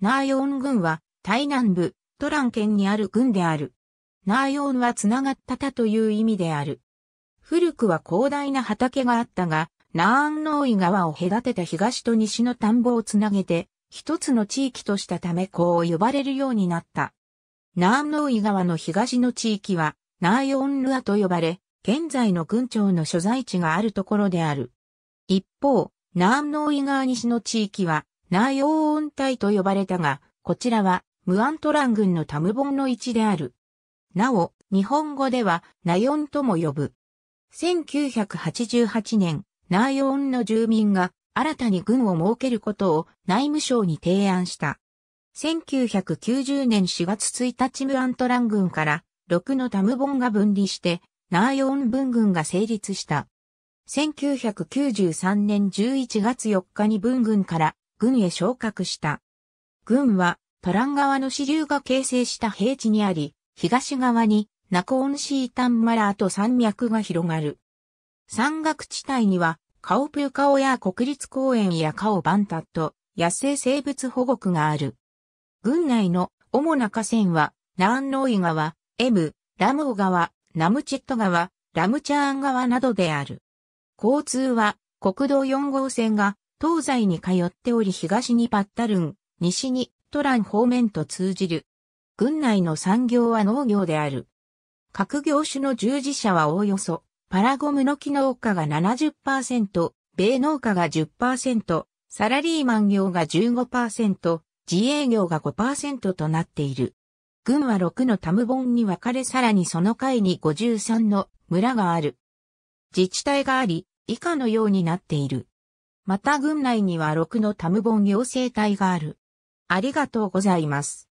ナーヨーン郡は、台南部、トラン県にある郡である。ナーヨーンは繋がったたという意味である。古くは広大な畑があったが、ナーンノーイ川を隔てた東と西の田んぼをつなげて、一つの地域としたためこう呼ばれるようになった。ナーンノーイ川の東の地域は、ナーヨーンルアと呼ばれ、現在の郡庁の所在地があるところである。一方、ナーンノーイ川西の地域は、ナーヨー温帯と呼ばれたが、こちらはムアントラン軍のタムボンの位置である。なお、日本語ではナヨンとも呼ぶ。1988年、ナーヨーンの住民が新たに軍を設けることを内務省に提案した。1990年4月1日ムアントラン軍から6のタムボンが分離して、ナーヨーン分軍が成立した。1993年11月4日に分軍から軍へ昇格した。軍は、トラン川の支流が形成した平地にあり、東側にナコーンシータンマラーと山脈が広がる。山岳地帯には、カオプーカオや国立公園やカオバンタット、野生生物保護区がある。軍内の主な河川は、ナーンノイ川、エム、ラムオ川、ナムチェット川、ラムチャーン川などである。交通は、国道4号線が東西に通っており東にパッタルン、西にトラン方面と通じる。軍内の産業は農業である。各業種の従事者はおおよそ、パラゴムの機能化が70%、米農家が10%、サラリーマン業が15%、自営業が5%となっている。軍は6のタムボンに分かれさらにその階に53の村がある。自治体があり、以下のようになっている。また軍内には6のタムボン行政体がある。ありがとうございます。